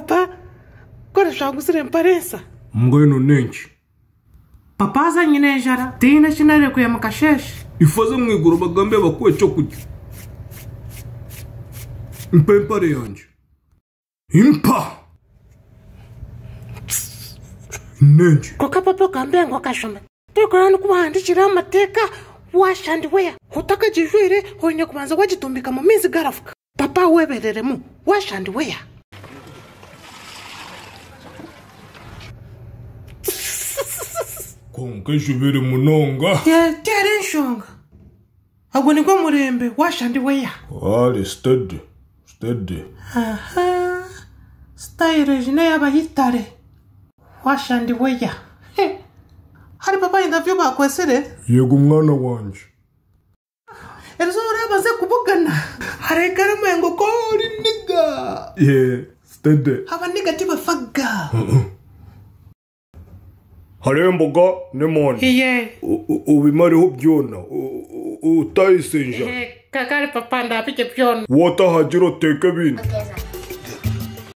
papa kodwa swa ku sire mparisa mngweno nenji papa za nyine njara tena china re ku ya makashesh ifaza mwe guru bagambe bakwe chokuti mpe mpare yanje impa nenji kwaka papa gambe ngo kashoma tokorani kuba handi chira mateka washandiweya utakajizwire onye kubanza wajitumbika mu mizi garafuka papa weberere mu washandiweya konka ijobere munonga tera enshonga agwo nigwo murembe washandi weya ale stede stede aha sitayiro egi washandi weya hari papa indavyo bakwesere yego umwana wanje erizo orabaze kubugana haregara mayengo ko ori niga ye stede haba niga tibafaga hariho imboga n'imoni ubimariho byona utayisinja kakari papa ndapike byona watahagira uteke bindi